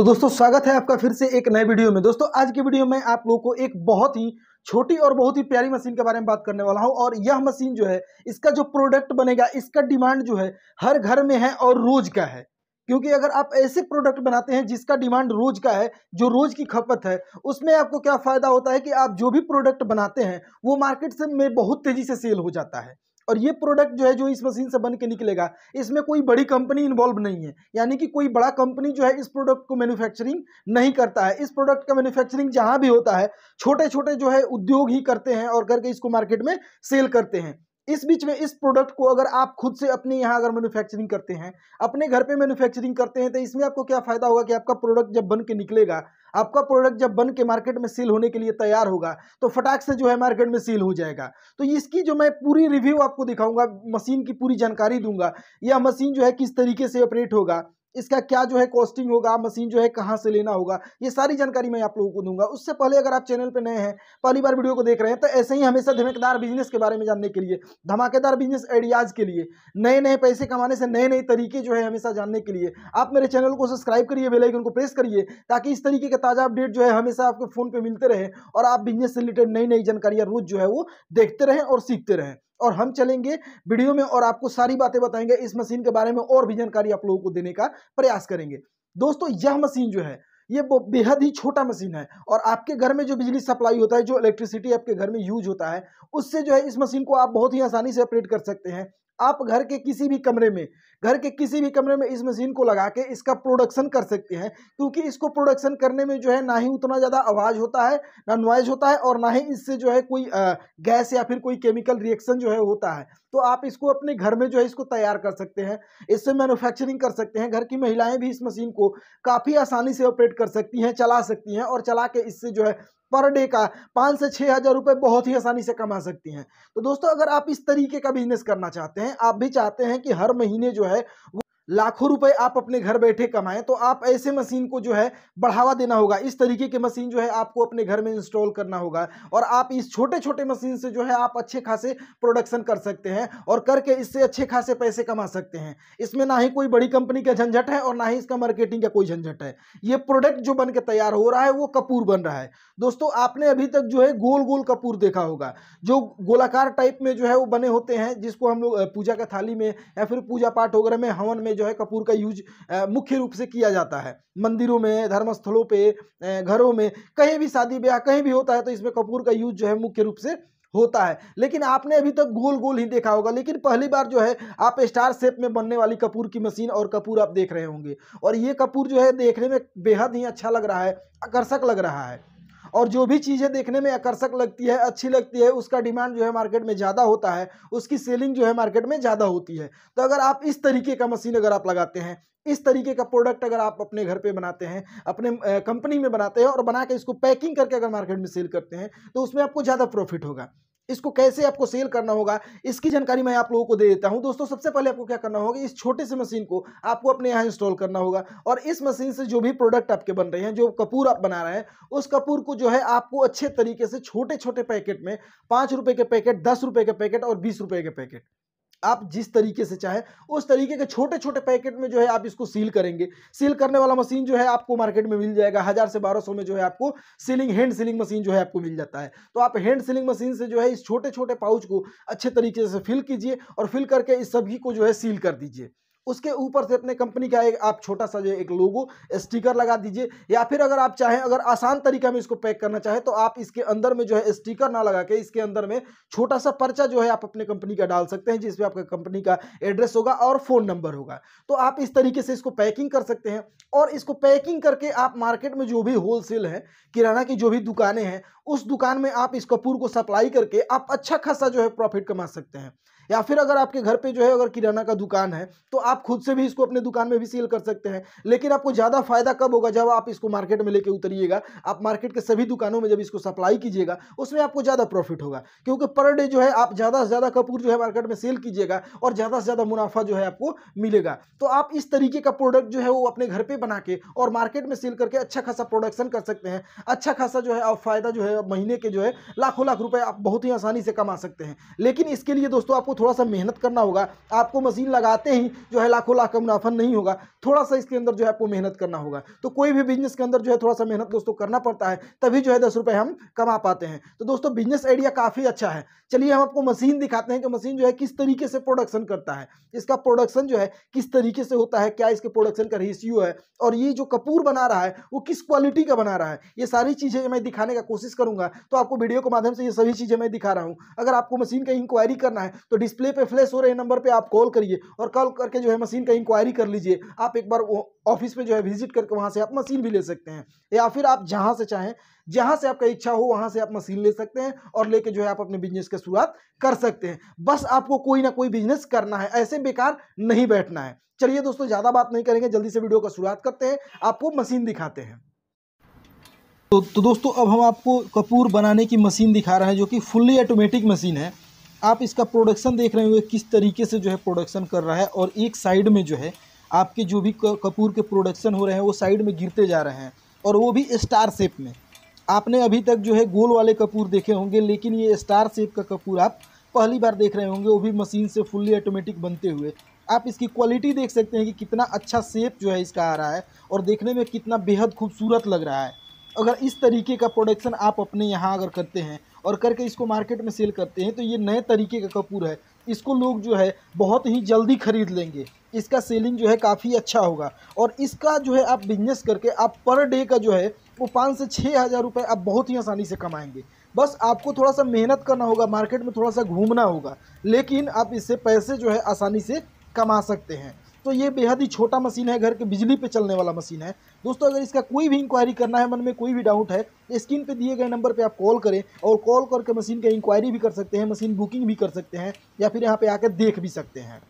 तो दोस्तों स्वागत है आपका फिर से एक नए वीडियो में दोस्तों आज की वीडियो में आप लोगों को एक बहुत ही छोटी और बहुत ही प्यारी मशीन के बारे में बात करने वाला हूं और यह मशीन जो है इसका जो प्रोडक्ट बनेगा इसका डिमांड जो है हर घर में है और रोज का है क्योंकि अगर आप ऐसे प्रोडक्ट बनाते हैं जिसका डिमांड रोज का है जो रोज की खपत है उसमें आपको क्या फ़ायदा होता है कि आप जो भी प्रोडक्ट बनाते हैं वो मार्केट से में बहुत तेज़ी से सेल हो जाता है और ये प्रोडक्ट जो है जो इस मशीन से बन के निकलेगा इसमें कोई बड़ी कंपनी इन्वॉल्व नहीं है यानी कि कोई बड़ा कंपनी जो है इस प्रोडक्ट को मैन्युफैक्चरिंग नहीं करता है इस प्रोडक्ट का मैन्युफैक्चरिंग जहां भी होता है छोटे छोटे जो है उद्योग ही करते हैं और करके इसको मार्केट में सेल करते हैं इस बीच में इस प्रोडक्ट को अगर आप खुद से अपने यहाँ अगर मैन्युफैक्चरिंग करते हैं अपने घर पे मैन्युफैक्चरिंग करते हैं तो इसमें आपको क्या फ़ायदा होगा कि आपका प्रोडक्ट जब बन के निकलेगा आपका प्रोडक्ट जब बन के मार्केट में सेल होने के लिए तैयार होगा तो फटाक से जो है मार्केट में सेल हो जाएगा तो इसकी जो मैं पूरी रिव्यू आपको दिखाऊंगा मशीन की पूरी जानकारी दूंगा यह मशीन जो है किस तरीके से ऑपरेट होगा इसका क्या जो है कॉस्टिंग होगा मशीन जो है कहाँ से लेना होगा ये सारी जानकारी मैं आप लोगों को दूंगा उससे पहले अगर आप चैनल पर नए हैं पहली बार वीडियो को देख रहे हैं तो ऐसे ही हमेशा धमाकेदार बिजनेस के बारे में जानने के लिए धमाकेदार बिजनेस आइडियाज़ के लिए नए नए पैसे कमाने से नए नए तरीके जो है हमेशा जानने के लिए आप मेरे चैनल को सब्सक्राइब करिए बेलाइकन को प्रेस करिए ताकि इस तरीके का ताज़ा अपडेट जो है हमेशा आपके फ़ोन पर मिलते रहे और आप बिजनेस से रिलेटेड नई नई जानकारियाँ रोज़ जो है वो देखते रहें और सीखते रहें और हम चलेंगे वीडियो में और आपको सारी बातें बताएंगे इस मशीन के बारे में और भी जानकारी आप लोगों को देने का प्रयास करेंगे दोस्तों यह मशीन जो है ये बेहद ही छोटा मशीन है और आपके घर में जो बिजली सप्लाई होता है जो इलेक्ट्रिसिटी आपके घर में यूज होता है उससे जो है इस मशीन को आप बहुत ही आसानी से ऑपरेट कर सकते हैं आप घर के किसी भी कमरे में घर के किसी भी कमरे में इस मशीन को लगा के इसका प्रोडक्शन कर सकते हैं क्योंकि इसको प्रोडक्शन करने में जो है ना ही उतना ज़्यादा आवाज़ होता है ना नॉइज होता है और ना ही इससे जो है कोई गैस या फिर कोई केमिकल रिएक्शन जो है होता है तो आप इसको अपने घर में जो है इसको तैयार कर सकते हैं इससे मैनुफैक्चरिंग कर सकते हैं घर की महिलाएँ भी इस मशीन को काफ़ी आसानी से ऑपरेट कर सकती हैं चला सकती हैं और चला के इससे जो है पर डे का पाँच से छः हज़ार रुपये बहुत ही आसानी से कमा सकती हैं तो दोस्तों अगर आप इस तरीके का बिजनेस करना चाहते हैं आप भी चाहते हैं कि हर महीने जो है लाखों रुपए आप अपने घर बैठे कमाएं तो आप ऐसे मशीन को जो है बढ़ावा देना होगा इस तरीके के मशीन जो है आपको अपने घर में इंस्टॉल करना होगा और आप इस छोटे छोटे मशीन से जो है आप अच्छे खासे प्रोडक्शन कर सकते हैं और करके इससे अच्छे खासे पैसे कमा सकते हैं इसमें ना ही कोई बड़ी कंपनी का झंझट है और ना ही इसका मार्केटिंग का कोई झंझट है ये प्रोडक्ट जो बन के तैयार हो रहा है वो कपूर बन रहा है दोस्तों आपने अभी तक जो है गोल गोल कपूर देखा होगा जो गोलाकार टाइप में जो है वो बने होते हैं जिसको हम लोग पूजा का थाली में या फिर पूजा पाठ वगैरह में हवन में जो है कपूर का यूज मुख्य रूप से किया जाता है मंदिरों में धर्मस्थलों पे घरों में कहीं भी शादी ब्याह कहीं भी होता है तो इसमें कपूर का यूज जो है मुख्य रूप से होता है लेकिन आपने अभी तक गोल गोल ही देखा होगा लेकिन पहली बार जो है आप स्टार शेप में बनने वाली कपूर की मशीन और कपूर आप देख रहे होंगे और ये कपूर जो है देखने में बेहद ही अच्छा लग रहा है आकर्षक लग रहा है और जो भी चीज़ें देखने में आकर्षक लगती है अच्छी लगती है उसका डिमांड जो है मार्केट में ज़्यादा होता है उसकी सेलिंग जो है मार्केट में ज़्यादा होती है तो अगर आप इस तरीके का मशीन अगर आप लगाते हैं इस तरीके का प्रोडक्ट अगर आप अपने घर पे बनाते हैं अपने कंपनी में बनाते हैं और बना के इसको पैकिंग करके अगर मार्केट में सेल करते हैं तो उसमें आपको ज़्यादा प्रॉफिट होगा इसको कैसे आपको सेल करना होगा इसकी जानकारी मैं आप लोगों को दे देता हूं दोस्तों सबसे पहले आपको क्या करना होगा इस छोटे से मशीन को आपको अपने यहाँ इंस्टॉल करना होगा और इस मशीन से जो भी प्रोडक्ट आपके बन रहे हैं जो कपूर आप बना रहे हैं उस कपूर को जो है आपको अच्छे तरीके से छोटे छोटे पैकेट में पाँच के पैकेट दस के पैकेट और बीस के पैकेट आप जिस तरीके से चाहे उस तरीके के छोटे छोटे पैकेट में जो है आप इसको सील करेंगे सील करने वाला मशीन जो है आपको मार्केट में मिल जाएगा हज़ार से बारह सौ में जो है आपको सीलिंग हैंड सीलिंग मशीन जो है आपको मिल जाता है तो आप हैंड सीलिंग मशीन से जो है इस छोटे छोटे पाउच को अच्छे तरीके से फिल कीजिए और फिल करके इस सभी को जो है सील कर दीजिए उसके ऊपर से अपने कंपनी का एक आप छोटा सा जो एक लोगो स्टिकर लगा दीजिए या फिर अगर आप चाहें अगर आसान तरीका में इसको पैक करना चाहें तो आप इसके अंदर में जो है स्टिकर ना लगा के इसके अंदर में छोटा सा पर्चा जो है आप अपने कंपनी का डाल सकते हैं जिसमें आपका कंपनी का एड्रेस होगा और फ़ोन नंबर होगा तो आप इस तरीके से इसको पैकिंग कर सकते हैं और इसको पैकिंग करके आप मार्केट में जो भी होलसेल है किराना की जो भी दुकानें हैं उस दुकान में आप इस कपूर को सप्लाई करके आप अच्छा खासा जो है प्रॉफिट कमा सकते हैं या फिर अगर आपके घर पे जो है अगर किराना का दुकान है तो आप खुद से भी इसको अपने दुकान में भी सेल कर सकते हैं लेकिन आपको ज़्यादा फायदा कब होगा जब आप इसको मार्केट में लेके उतरिएगा आप मार्केट के सभी दुकानों में जब इसको सप्लाई कीजिएगा उसमें आपको ज़्यादा प्रॉफिट होगा क्योंकि पर डे जो है आप ज़्यादा से ज़्यादा कपूर जो है मार्केट में सेल कीजिएगा और ज़्यादा से ज़्यादा मुनाफा जो है आपको मिलेगा तो आप इस तरीके का प्रोडक्ट जो है वो अपने घर पर बना के और मार्केट में सेल करके अच्छा खासा प्रोडक्शन कर सकते हैं अच्छा खासा जो है आप फायदा जो है महीने के जो है लाखों लाख रुपए आप बहुत ही आसानी से कमा सकते हैं लेकिन इसके लिए दोस्तों आपको थोड़ा सा मेहनत करना होगा आपको मशीन लगाते ही जो है लाखों लाख का मुनाफा नहीं होगा थोड़ा सा इसके अंदर जो है आपको मेहनत करना होगा तो कोई भी बिजनेस के अंदर जो है थोड़ा सा मेहनत दोस्तों करना पड़ता है तभी जो है दस रुपये हम कमा पाते हैं तो दोस्तों बिजनेस आइडिया काफ़ी अच्छा है चलिए हम आपको मशीन दिखाते हैं कि मशीन जो है किस तरीके से प्रोडक्शन करता है इसका प्रोडक्शन जो है किस तरीके से होता है क्या इसके प्रोडक्शन का रेशियो है और ये जो कपूर बना रहा है वो किस क्वालिटी का बना रहा है ये सारी चीज़ें मैं दिखाने का कोशिश करूँगा तो आपको वीडियो के माध्यम से ये सभी चीज़ें मैं दिखा रहा हूँ अगर आपको मशीन का इंक्वायरी करना है तो डिस्प्ले पे फ्लैश हो रहे नंबर पे आप कॉल करिए और कॉल करके जो है मशीन का इंक्वायरी कर लीजिए आप एक बार ऑफिस में जो है विजिट करके वहाँ से आप मशीन भी ले सकते हैं या फिर आप जहाँ से चाहें जहाँ से आपका इच्छा हो वहाँ से आप मशीन ले सकते हैं और लेके जो है आप अपने बिजनेस की शुरुआत कर सकते हैं बस आपको कोई ना कोई बिजनेस करना है ऐसे बेकार नहीं बैठना है चलिए दोस्तों ज़्यादा बात नहीं करेंगे जल्दी से वीडियो का शुरुआत करते हैं आपको मशीन दिखाते हैं तो, तो दोस्तों अब हम आपको कपूर बनाने की मशीन दिखा रहे हैं जो कि फुल्ली ऑटोमेटिक मशीन है आप इसका प्रोडक्शन देख रहे होंगे किस तरीके से जो है प्रोडक्शन कर रहा है और एक साइड में जो है आपके जो भी कपूर के प्रोडक्शन हो रहे हैं वो साइड में गिरते जा रहे हैं और वो भी स्टार शेप में आपने अभी तक जो है गोल वाले कपूर देखे होंगे लेकिन ये स्टार शेप का कपूर आप पहली बार देख रहे होंगे वो भी मशीन से फुल्ली ऑटोमेटिक बनते हुए आप इसकी क्वालिटी देख सकते हैं कि कितना अच्छा सेप जो है इसका आ रहा है और देखने में कितना बेहद खूबसूरत लग रहा है अगर इस तरीके का प्रोडक्शन आप अपने यहाँ अगर करते हैं और करके इसको मार्केट में सेल करते हैं तो ये नए तरीके का कपूर है इसको लोग जो है बहुत ही जल्दी खरीद लेंगे इसका सेलिंग जो है काफ़ी अच्छा होगा और इसका जो है आप बिजनेस करके आप पर डे का जो है वो पाँच से छः हज़ार रुपये आप बहुत ही आसानी से कमाएंगे बस आपको थोड़ा सा मेहनत करना होगा मार्केट में थोड़ा सा घूमना होगा लेकिन आप इससे पैसे जो है आसानी से कमा सकते हैं तो ये बेहद ही छोटा मशीन है घर के बिजली पे चलने वाला मशीन है दोस्तों अगर इसका कोई भी इंक्वायरी करना है मन में कोई भी डाउट है स्क्रीन पे दिए गए नंबर पे आप कॉल करें और कॉल करके मशीन का इंक्वायरी भी कर सकते हैं मशीन बुकिंग भी कर सकते हैं या फिर यहाँ पे आकर देख भी सकते हैं